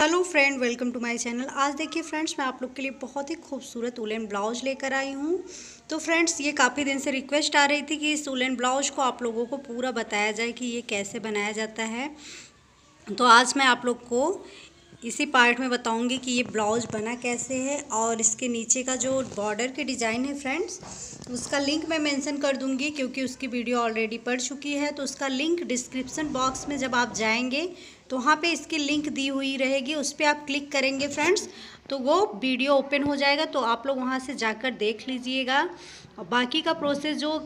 hello friend welcome to my channel आज देखिए friends मैं आप लोग के लिए बहुत ही खूबसूरत उलन ब्लाउज लेकर आई हूँ तो फ्रेंड्स ये काफ़ी दिन से रिक्वेस्ट आ रही थी कि इस उलन ब्लाउज को आप लोगों को पूरा बताया जाए कि ये कैसे बनाया जाता है तो आज मैं आप लोग को इसी पार्ट में बताऊंगी कि ये ब्लाउज बना कैसे है और इसके नीचे का जो बॉर्डर के डिज़ाइन है फ्रेंड्स उसका लिंक मैं मेंशन कर दूंगी क्योंकि उसकी वीडियो ऑलरेडी पड़ चुकी है तो उसका लिंक डिस्क्रिप्शन बॉक्स में जब आप जाएंगे तो वहाँ पे इसकी लिंक दी हुई रहेगी उस पर आप क्लिक करेंगे फ्रेंड्स तो वो वीडियो ओपन हो जाएगा तो आप लोग वहाँ से जाकर देख लीजिएगा और बाकी का प्रोसेस जो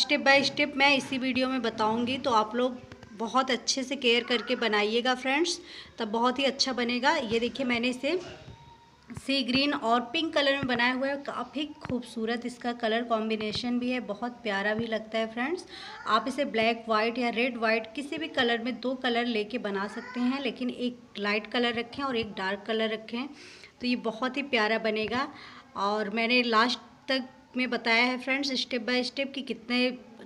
स्टेप बाय स्टेप मैं इसी वीडियो में बताऊँगी तो आप लोग बहुत अच्छे से केयर करके बनाइएगा फ्रेंड्स तब बहुत ही अच्छा बनेगा ये देखिए मैंने इसे सी ग्रीन और पिंक कलर में बनाया हुआ है काफ़ी खूबसूरत इसका कलर कॉम्बिनेशन भी है बहुत प्यारा भी लगता है फ्रेंड्स आप इसे ब्लैक वाइट या रेड वाइट किसी भी कलर में दो कलर लेके बना सकते हैं लेकिन एक लाइट कलर रखें और एक डार्क कलर रखें तो ये बहुत ही प्यारा बनेगा और मैंने लास्ट तक में बताया है फ्रेंड्स स्टेप बाय स्टेप कि कितने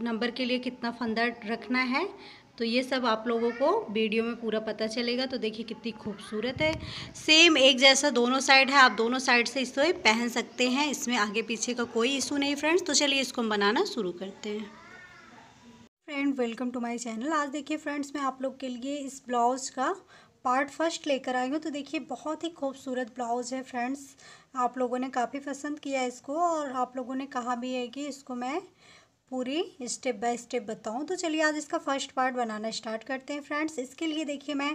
नंबर के लिए कितना फंदा रखना है तो ये सब आप लोगों को वीडियो में पूरा पता चलेगा तो देखिए कितनी खूबसूरत है सेम एक जैसा दोनों साइड है आप दोनों साइड से इसे पहन सकते हैं इसमें आगे पीछे का कोई इशू नहीं फ्रेंड्स तो चलिए इसको हम बनाना शुरू करते हैं friend welcome to my channel आज देखिए फ्रेंड्स मैं आप लोग के लिए इस ब्लाउज़ का पार्ट फर्स्ट लेकर आई हूँ तो देखिए बहुत ही खूबसूरत ब्लाउज़ है फ्रेंड्स आप लोगों ने काफ़ी पसंद किया इसको और आप लोगों ने कहा भी है कि इसको मैं पूरी स्टेप बाय स्टेप बताऊँ तो चलिए आज इसका फर्स्ट पार्ट बनाना स्टार्ट करते हैं फ्रेंड्स इसके लिए देखिए मैं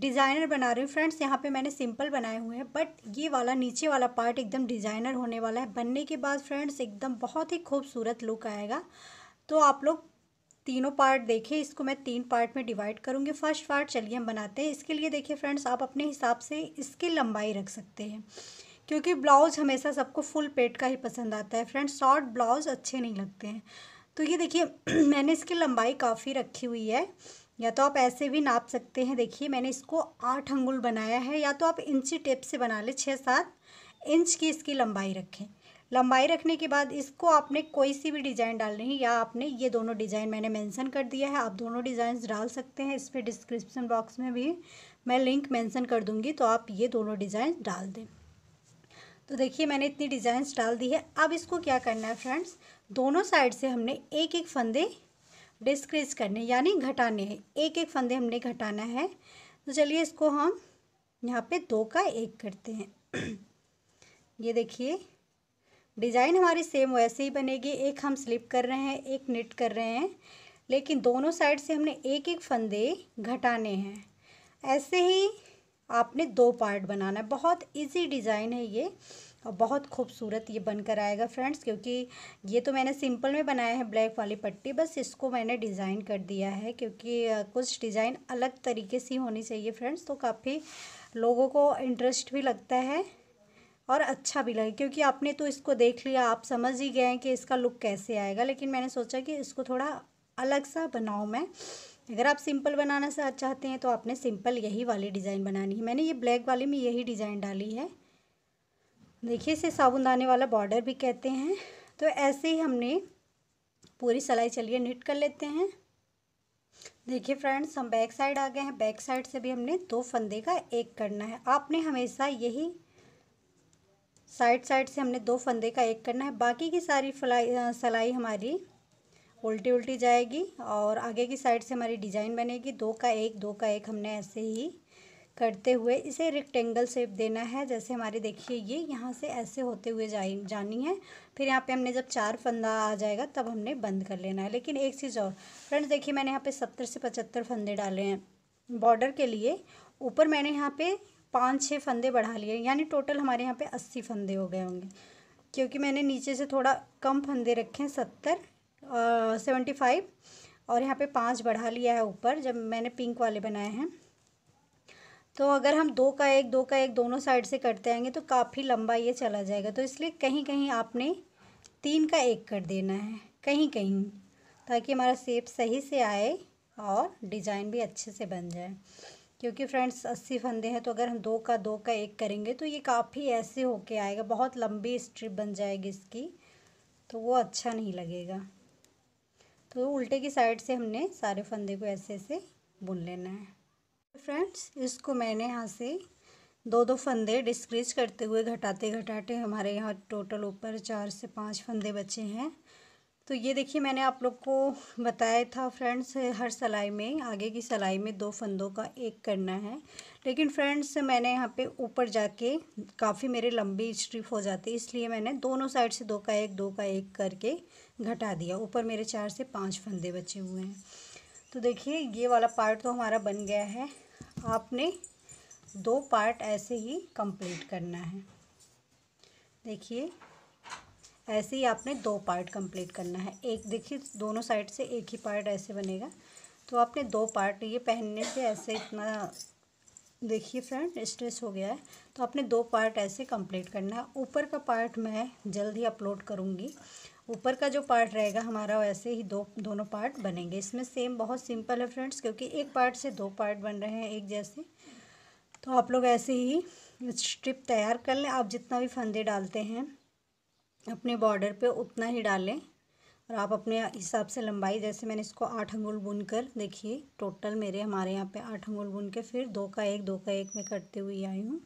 डिज़ाइनर बना रही हूँ फ्रेंड्स यहाँ पे मैंने सिंपल बनाए हुए हैं बट ये वाला नीचे वाला पार्ट एकदम डिज़ाइनर होने वाला है बनने के बाद फ्रेंड्स एकदम बहुत ही खूबसूरत लुक आएगा तो आप लोग तीनों पार्ट देखें इसको मैं तीन पार्ट में डिवाइड करूँगी फर्स्ट पार्ट चलिए हम बनाते हैं इसके लिए देखिए फ्रेंड्स आप अपने हिसाब से इसकी लंबाई रख सकते हैं क्योंकि ब्लाउज़ हमेशा सबको फुल पेट का ही पसंद आता है फ्रेंड्स शॉर्ट ब्लाउज़ अच्छे नहीं लगते हैं तो ये देखिए मैंने इसकी लंबाई काफ़ी रखी हुई है या तो आप ऐसे भी नाप सकते हैं देखिए मैंने इसको आठ अंगुल बनाया है या तो आप इंची टेप से बना लें छः सात इंच की इसकी लंबाई रखें लंबाई रखने के बाद इसको आपने कोई सी भी डिज़ाइन डालनी है या आपने ये दोनों डिज़ाइन मैंने मेंशन कर दिया है आप दोनों डिजाइन डाल सकते हैं इस पर डिस्क्रिप्शन बॉक्स में भी मैं लिंक मेंशन कर दूंगी तो आप ये दोनों डिज़ाइन डाल दें तो देखिए मैंने इतनी डिज़ाइंस डाल दी है अब इसको क्या करना है फ्रेंड्स दोनों साइड से हमने एक एक फंदे डिस्क्रीज करने यानी घटाने हैं एक एक फंदे हमने घटाना है तो चलिए इसको हम यहाँ पे दो का एक करते हैं ये देखिए डिज़ाइन हमारी सेम वैसे ही बनेगी एक हम स्लिप कर रहे हैं एक निट कर रहे हैं लेकिन दोनों साइड से हमने एक एक फंदे घटाने हैं ऐसे ही आपने दो पार्ट बनाना है बहुत इजी डिज़ाइन है ये और बहुत खूबसूरत ये बनकर आएगा फ्रेंड्स क्योंकि ये तो मैंने सिंपल में बनाया है ब्लैक वाली पट्टी बस इसको मैंने डिज़ाइन कर दिया है क्योंकि कुछ डिज़ाइन अलग तरीके से होनी चाहिए फ्रेंड्स तो काफ़ी लोगों को इंटरेस्ट भी लगता है और अच्छा भी लगे क्योंकि आपने तो इसको देख लिया आप समझ ही गए हैं कि इसका लुक कैसे आएगा लेकिन मैंने सोचा कि इसको थोड़ा अलग सा बनाऊँ मैं अगर आप सिंपल बनाना चाहते हैं तो आपने सिंपल यही वाली डिज़ाइन बनानी है मैंने ये ब्लैक वाले में यही डिज़ाइन डाली है देखिए इसे साबुनदाने वाला बॉर्डर भी कहते हैं तो ऐसे ही हमने पूरी सिलाई चलिए निट कर लेते हैं देखिए फ्रेंड्स हम बैक साइड आ गए हैं बैक साइड से भी हमने दो फंदे का एक करना है आपने हमेशा यही साइड साइड से हमने दो फंदे का एक करना है बाकी की सारी फलाई सिलाई हमारी उल्टी उल्टी जाएगी और आगे की साइड से हमारी डिज़ाइन बनेगी दो का एक दो का एक हमने ऐसे ही करते हुए इसे रेक्टेंगल शेप देना है जैसे हमारे देखिए ये यहाँ से ऐसे होते हुए जाए जानी है फिर यहाँ पे हमने जब चार फंदा आ जाएगा तब हमने बंद कर लेना है लेकिन एक चीज़ और फ्रेंड्स देखिए मैंने यहाँ पे सत्तर से पचहत्तर फंदे डाले हैं बॉर्डर के लिए ऊपर मैंने यहाँ पे पाँच छः फंदे बढ़ा लिए यानी टोटल हमारे यहाँ पे अस्सी फंदे हो गए होंगे क्योंकि मैंने नीचे से थोड़ा कम फंदे रखे हैं सत्तर सेवेंटी फाइव और यहाँ पे पाँच बढ़ा लिया है ऊपर जब मैंने पिंक वाले बनाए हैं तो अगर हम दो का एक दो का एक दोनों साइड से करते आएंगे तो काफ़ी लंबा ये चला जाएगा तो इसलिए कहीं कहीं आपने तीन का एक कर देना है कहीं कहीं ताकि हमारा सेप सही से आए और डिज़ाइन भी अच्छे से बन जाए क्योंकि फ्रेंड्स अस्सी फंदे हैं तो अगर हम दो का दो का एक करेंगे तो ये काफ़ी ऐसे होके आएगा बहुत लंबी स्ट्रिप बन जाएगी इसकी तो वो अच्छा नहीं लगेगा तो उल्टे की साइड से हमने सारे फंदे को ऐसे ऐसे बुन लेना है फ्रेंड्स इसको मैंने यहाँ से दो दो फंदे डिस्क्रीज करते हुए घटाते घटाते हमारे यहाँ टोटल ऊपर चार से पाँच फंदे बचे हैं तो ये देखिए मैंने आप लोग को बताया था फ्रेंड्स हर सलाई में आगे की सलाई में दो फंदों का एक करना है लेकिन फ्रेंड्स मैंने यहाँ पे ऊपर जाके काफ़ी मेरे लंबी स्ट्रिप हो जाती है इसलिए मैंने दोनों साइड से दो का एक दो का एक करके घटा दिया ऊपर मेरे चार से पाँच फंदे बचे हुए हैं तो देखिए ये वाला पार्ट तो हमारा बन गया है आपने दो पार्ट ऐसे ही कंप्लीट करना है देखिए ऐसे ही आपने दो पार्ट कंप्लीट करना है एक देखिए दोनों साइड से एक ही पार्ट ऐसे बनेगा तो आपने दो पार्ट ये पहनने से ऐसे इतना देखिए फ्रेंड स्ट्रेस हो गया है तो आपने दो पार्ट ऐसे कंप्लीट करना है ऊपर का पार्ट मैं जल्द ही अपलोड करूँगी ऊपर का जो पार्ट रहेगा हमारा वैसे ही दो दोनों पार्ट बनेंगे इसमें सेम बहुत सिंपल है फ्रेंड्स क्योंकि एक पार्ट से दो पार्ट बन रहे हैं एक जैसे तो आप लोग ऐसे ही स्ट्रिप तैयार कर लें आप जितना भी फंदे डालते हैं अपने बॉर्डर पे उतना ही डालें और आप अपने हिसाब से लंबाई जैसे मैंने इसको आठ अंगुल बुन कर देखिए टोटल मेरे हमारे यहाँ पे आठ अंगुल बुन के फिर दो का एक दो का एक में करते हुए आई हूँ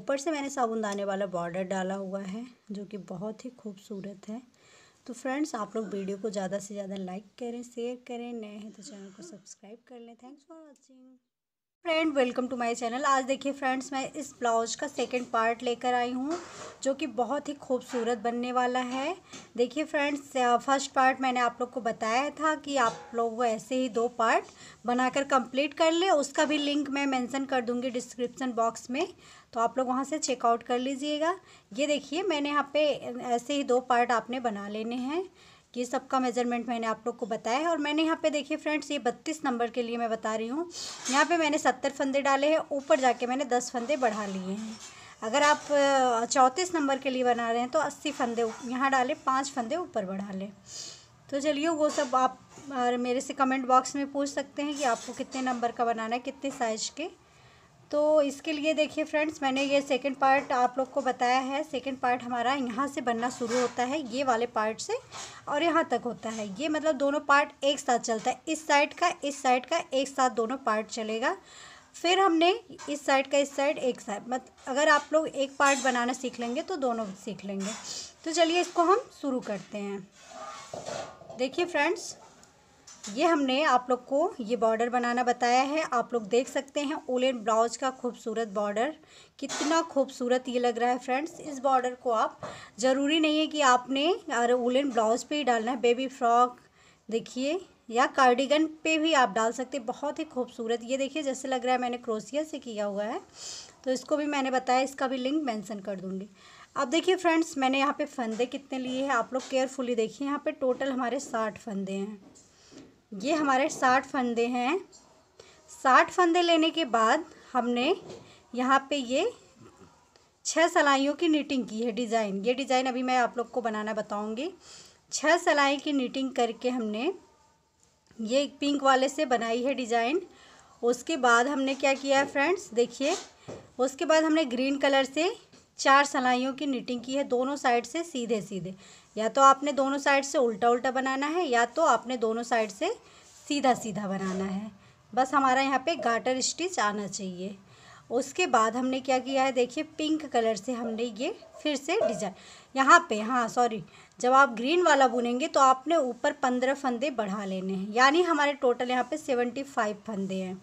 ऊपर से मैंने साबुन दाने वाला बॉर्डर डाला हुआ है जो कि बहुत ही खूबसूरत है तो फ्रेंड्स आप लोग वीडियो को ज़्यादा से ज़्यादा लाइक करें शेयर करें नए हैं तो चैनल को सब्सक्राइब कर लें thanks for watching friend welcome to my channel आज देखिए फ्रेंड्स मैं इस ब्लाउज का सेकंड पार्ट लेकर आई हूँ जो कि बहुत ही खूबसूरत बनने वाला है देखिए फ्रेंड्स फर्स्ट पार्ट मैंने आप लोग को बताया था कि आप लोग ऐसे ही दो पार्ट बनाकर कंप्लीट कर ले उसका भी लिंक मैं मेंशन कर दूँगी डिस्क्रिप्सन बॉक्स में तो आप लोग वहाँ से चेकआउट कर लीजिएगा ये देखिए मैंने यहाँ पर ऐसे ही दो पार्ट आपने बना लेने हैं ये सबका मेजरमेंट मैंने आप लोग को बताया है और मैंने यहाँ पे देखिए फ्रेंड्स ये बत्तीस नंबर के लिए मैं बता रही हूँ यहाँ पे मैंने सत्तर फंदे डाले हैं ऊपर जाके मैंने दस फंदे बढ़ा लिए हैं अगर आप चौंतीस नंबर के लिए बना रहे हैं तो अस्सी फंदे यहाँ डालें पाँच फंदे ऊपर बढ़ा लें तो चलिए वो सब आप मेरे से कमेंट बॉक्स में पूछ सकते हैं कि आपको कितने नंबर का बनाना है कितने साइज के तो इसके लिए देखिए फ्रेंड्स मैंने ये सेकंड पार्ट आप लोग को बताया है सेकंड पार्ट हमारा यहाँ से बनना शुरू होता है ये वाले पार्ट से और यहाँ तक होता है ये मतलब दोनों पार्ट एक साथ चलता है इस साइड का इस साइड का एक साथ दोनों पार्ट चलेगा फिर हमने इस साइड का इस साइड एक साइड मत अगर आप लोग एक पार्ट बनाना सीख लेंगे तो दोनों सीख लेंगे तो चलिए इसको हम शुरू करते हैं देखिए फ्रेंड्स ये हमने आप लोग को ये बॉर्डर बनाना बताया है आप लोग देख सकते हैं ओलेन ब्लाउज का खूबसूरत बॉर्डर कितना खूबसूरत ये लग रहा है फ्रेंड्स इस बॉर्डर को आप ज़रूरी नहीं है कि आपने अरे ओलेन ब्लाउज पे ही डालना है बेबी फ्रॉक देखिए या कार्डिगन पे भी आप डाल सकते बहुत ही खूबसूरत ये देखिए जैसे लग रहा है मैंने क्रोसिया से किया हुआ है तो इसको भी मैंने बताया इसका भी लिंक मैंसन कर दूँगी अब देखिए फ्रेंड्स मैंने यहाँ पे फंदे कितने लिए हैं आप लोग केयरफुली देखिए यहाँ पे टोटल हमारे साठ फंदे हैं ये हमारे साठ फंदे हैं साठ फंदे लेने के बाद हमने यहाँ पे ये छः सलाइयों की नीटिंग की है डिज़ाइन ये डिज़ाइन अभी मैं आप लोग को बनाना बताऊँगी छः सलाई की नीटिंग करके हमने ये पिंक वाले से बनाई है डिज़ाइन उसके बाद हमने क्या किया है फ्रेंड्स देखिए उसके बाद हमने ग्रीन कलर से चार सलाइयों की निटिंग की है दोनों साइड से सीधे सीधे या तो आपने दोनों साइड से उल्टा उल्टा बनाना है या तो आपने दोनों साइड से सीधा सीधा बनाना है बस हमारा यहाँ पे गाटर स्टिच आना चाहिए उसके बाद हमने क्या किया है देखिए पिंक कलर से हमने ये फिर से डिजाइन यहाँ पे हाँ सॉरी जब आप ग्रीन वाला बुनेंगे तो आपने ऊपर पंद्रह फंदे बढ़ा लेने हैं यानी हमारे टोटल यहाँ पे सेवेंटी फाइव फंदे हैं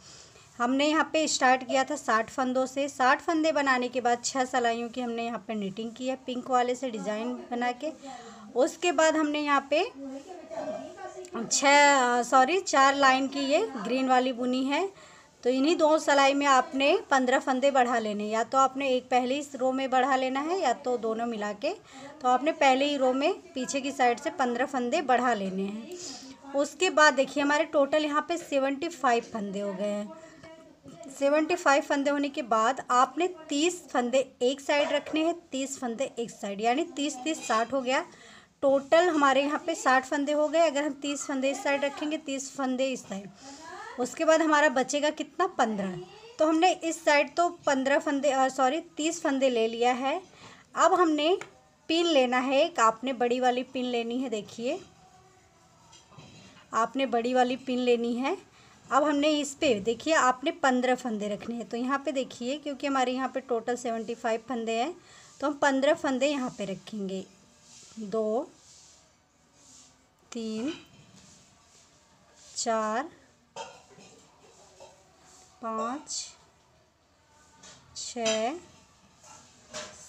हमने यहाँ पे स्टार्ट किया था साठ फंदों से साठ फंदे बनाने के बाद छः सलाइयों की हमने यहाँ पे निटिंग की है पिंक वाले से डिज़ाइन बना के उसके बाद हमने यहाँ पे छ सॉरी चार लाइन की ये ग्रीन वाली बुनी है तो इन्हीं दो सलाई में आपने पंद्रह फंदे बढ़ा लेने या तो आपने एक पहली रो में बढ़ा लेना है या तो दोनों मिला के तो आपने पहले ही रो में पीछे की साइड से पंद्रह फंदे बढ़ा लेने हैं उसके बाद देखिए हमारे टोटल यहाँ पे सेवेंटी फाइव फंदे हो गए हैं सेवेंटी फाइव फंदे होने के बाद आपने तीस फंदे एक साइड रखने हैं तीस फंदे एक साइड यानी तीस तीस साठ हो गया टोटल हमारे यहाँ पे साठ फंदे हो गए अगर हम तीस फंदे इस साइड रखेंगे तीस फंदे इस साइड उसके बाद हमारा बचेगा कितना पंद्रह तो हमने इस साइड तो पंद्रह फंदे सॉरी तीस फंदे ले लिया है अब हमने पिन लेना है एक आपने बड़ी वाली पिन लेनी है देखिए आपने बड़ी वाली पिन लेनी है अब हमने इस पर देखिए आपने पंद्रह फंदे रखने हैं तो यहाँ पे देखिए क्योंकि हमारे यहाँ पे टोटल सेवेंटी फाइव फंदे हैं तो हम पंद्रह फंदे यहाँ पे रखेंगे दो तीन चार पाँच छ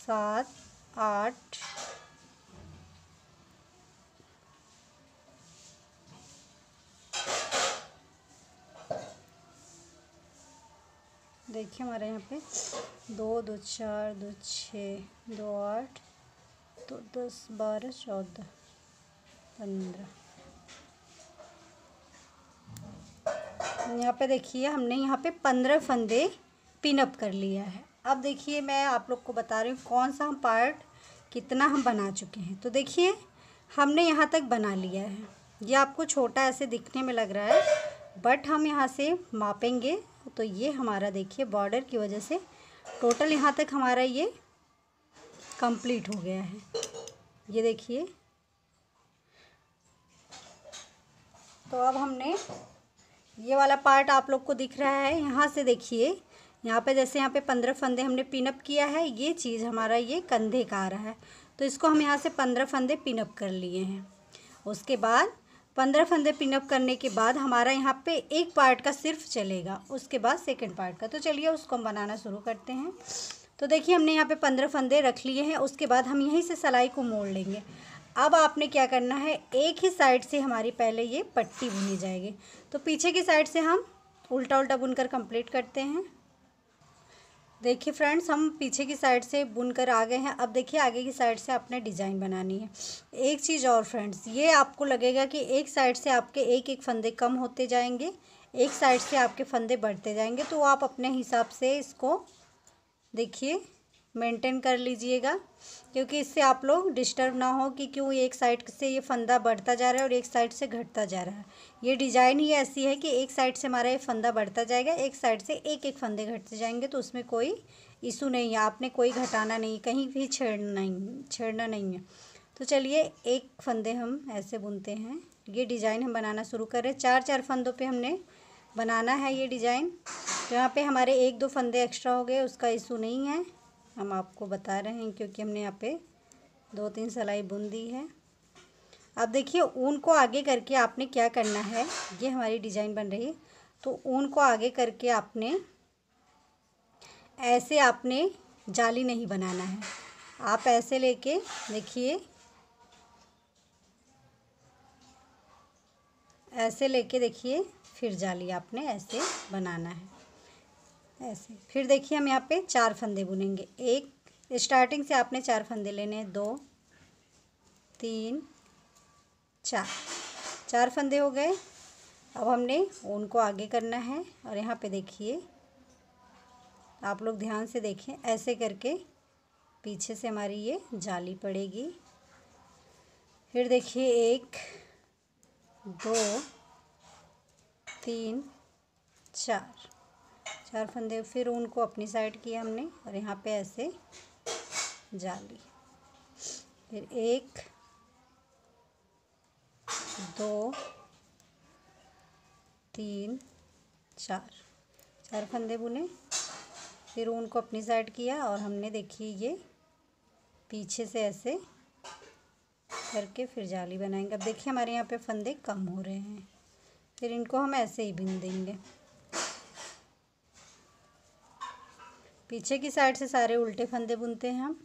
सात आठ देखिए हमारे यहाँ पे दो दो चार दो छः दो आठ तो दस बारह चौदह पंद्रह यहाँ पे देखिए हमने यहाँ पे पंद्रह फंदे पिनअप कर लिया है अब देखिए मैं आप लोग को बता रही हूँ कौन सा हम पार्ट कितना हम बना चुके हैं तो देखिए हमने यहाँ तक बना लिया है ये आपको छोटा ऐसे दिखने में लग रहा है बट हम यहाँ से मापेंगे तो ये हमारा देखिए बॉर्डर की वजह से टोटल यहाँ तक हमारा ये कंप्लीट हो गया है ये देखिए तो अब हमने ये वाला पार्ट आप लोग को दिख रहा है यहाँ से देखिए यहाँ पे जैसे यहाँ पे पंद्रह फंदे हमने पिनअप किया है ये चीज़ हमारा ये कंधे का आ रहा है तो इसको हम यहाँ से पंद्रह फंदे पिनअप कर लिए हैं उसके बाद पंद्रह फंदे पिनअप करने के बाद हमारा यहाँ पे एक पार्ट का सिर्फ चलेगा उसके बाद सेकंड पार्ट का तो चलिए उसको हम बनाना शुरू करते हैं तो देखिए हमने यहाँ पे पंद्रह फंदे रख लिए हैं उसके बाद हम यहीं से सलाई को मोड़ लेंगे अब आपने क्या करना है एक ही साइड से हमारी पहले ये पट्टी बुनी जाएगी तो पीछे की साइड से हम उल्टा उल्टा बुनकर कंप्लीट करते हैं देखिए फ्रेंड्स हम पीछे की साइड से बुन कर आ गए हैं अब देखिए आगे की साइड से आपने डिज़ाइन बनानी है एक चीज़ और फ्रेंड्स ये आपको लगेगा कि एक साइड से आपके एक एक फंदे कम होते जाएंगे एक साइड से आपके फंदे बढ़ते जाएंगे तो आप अपने हिसाब से इसको देखिए मेंटेन कर लीजिएगा क्योंकि इससे आप लोग डिस्टर्ब ना हो कि क्यों एक साइड से ये फंदा बढ़ता जा रहा है और एक साइड से घटता जा रहा है ये डिज़ाइन ही ऐसी है कि एक साइड से हमारा ये फंदा बढ़ता जाएगा एक साइड से एक एक फंदे घटते जाएंगे तो उसमें कोई इशू नहीं है आपने कोई घटाना नहीं कहीं भी छेड़ना नहीं छेड़ना नहीं है तो चलिए एक फंदे हम ऐसे बुनते हैं ये डिज़ाइन हम बनाना शुरू कर रहे हैं चार चार फंदों पे हमने बनाना है ये डिज़ाइन जहाँ तो पे हमारे एक दो फंदे एक्स्ट्रा हो गए उसका इशू नहीं है हम आपको बता रहे हैं क्योंकि हमने यहाँ पे दो तीन सलाई बुन दी है अब देखिए ऊन को आगे करके आपने क्या करना है ये हमारी डिज़ाइन बन रही है तो ऊन को आगे करके आपने ऐसे आपने जाली नहीं बनाना है आप ऐसे लेके देखिए ऐसे लेके देखिए फिर जाली आपने ऐसे बनाना है ऐसे फिर देखिए हम यहाँ पे चार फंदे बुनेंगे एक स्टार्टिंग से आपने चार फंदे लेने दो तीन चार चार फंदे हो गए अब हमने ऊन को आगे करना है और यहाँ पे देखिए आप लोग ध्यान से देखें ऐसे करके पीछे से हमारी ये जाली पड़ेगी फिर देखिए एक दो तीन चार चार फंदे फिर उनको अपनी साइड किया हमने और यहाँ पे ऐसे जाली फिर एक दो तीन चार चार फंदे बुने फिर उनको अपनी साइड किया और हमने देखिए ये पीछे से ऐसे करके फिर जाली बनाएंगे अब देखिए हमारे यहाँ पे फंदे कम हो रहे हैं फिर इनको हम ऐसे ही बिन देंगे पीछे की साइड से सारे उल्टे फंदे बुनते हैं हम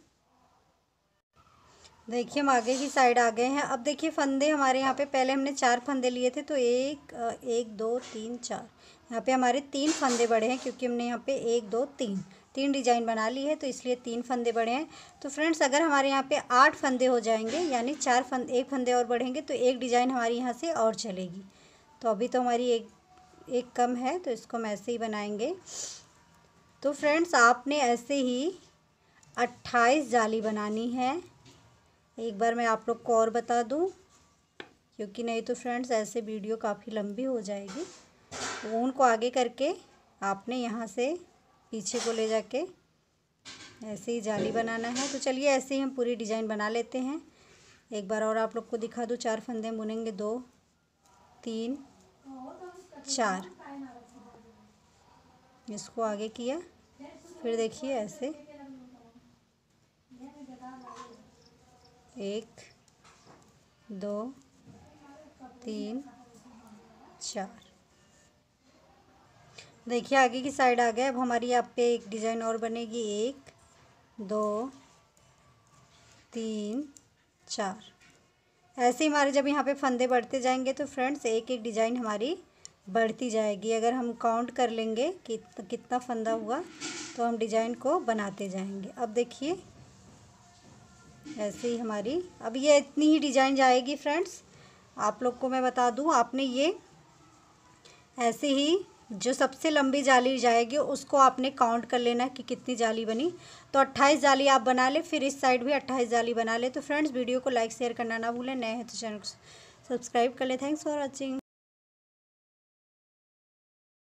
देखिए हम आगे की साइड आ गए हैं अब देखिए फंदे हमारे यहाँ पे पहले हमने चार फंदे लिए थे तो एक एक दो तीन चार यहाँ पे हमारे तीन फंदे बड़े हैं क्योंकि हमने यहाँ पे एक दो तीन तीन डिजाइन बना ली है तो इसलिए तीन फंदे बढ़े हैं तो फ्रेंड्स अगर हमारे यहाँ पे आठ फंदे हो जाएंगे यानी चार फंद एक फंदे और बढ़ेंगे तो एक डिजाइन हमारी यहाँ से और चलेगी तो अभी तो हमारी एक एक कम है तो इसको हम ऐसे ही बनाएंगे तो फ्रेंड्स आपने ऐसे ही अट्ठाईस जाली बनानी है एक बार मैं आप लोग को और बता दूं क्योंकि नहीं तो फ्रेंड्स ऐसे वीडियो काफ़ी लंबी हो जाएगी ऊन तो को आगे करके आपने यहाँ से पीछे को ले जाके ऐसे ही जाली बनाना है तो चलिए ऐसे ही हम पूरी डिज़ाइन बना लेते हैं एक बार और आप लोग को दिखा दूँ चार फंदे बुनेंगे दो तीन चार इसको आगे किया फिर देखिए ऐसे एक दो तीन चार देखिए आगे की साइड आ गया अब हमारी आप पे एक डिज़ाइन और बनेगी एक दो तीन चार ऐसे ही हमारे जब यहाँ पे फंदे बढ़ते जाएंगे तो फ्रेंड्स एक एक डिज़ाइन हमारी बढ़ती जाएगी अगर हम काउंट कर लेंगे कि कितना फंदा हुआ तो हम डिजाइन को बनाते जाएंगे अब देखिए ऐसे ही हमारी अब ये इतनी ही डिजाइन जाएगी फ्रेंड्स आप लोग को मैं बता दूं आपने ये ऐसे ही जो सबसे लंबी जाली जाएगी उसको आपने काउंट कर लेना कि कितनी जाली बनी तो 28 जाली आप बना ले फिर इस साइड भी 28 जाली बना ले तो फ्रेंड्स वीडियो को लाइक शेयर करना ना भूलें नए हैं तो चैनल को सब्सक्राइब कर ले थैंक्स फॉर वॉचिंग